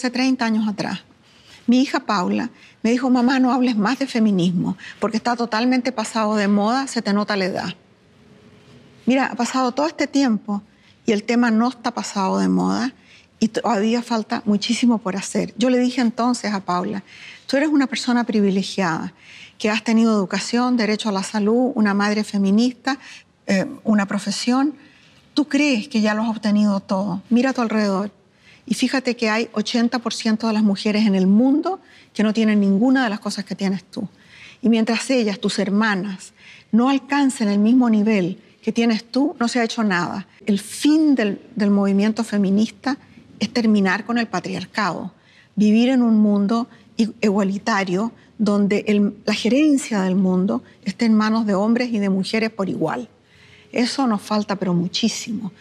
hace 30 años atrás. Mi hija Paula me dijo, mamá, no hables más de feminismo, porque está totalmente pasado de moda, se te nota la edad. Mira, ha pasado todo este tiempo y el tema no está pasado de moda y todavía falta muchísimo por hacer. Yo le dije entonces a Paula, tú eres una persona privilegiada, que has tenido educación, derecho a la salud, una madre feminista, eh, una profesión. Tú crees que ya lo has obtenido todo. Mira a tu alrededor. Y fíjate que hay 80% de las mujeres en el mundo que no tienen ninguna de las cosas que tienes tú. Y mientras ellas, tus hermanas, no alcancen el mismo nivel que tienes tú, no se ha hecho nada. El fin del, movimiento feminista es terminar con el patriarcado, vivir en un mundo igualitario donde la gerencia del mundo esté en manos de hombres y de mujeres por igual. Eso nos falta, pero muchísimo.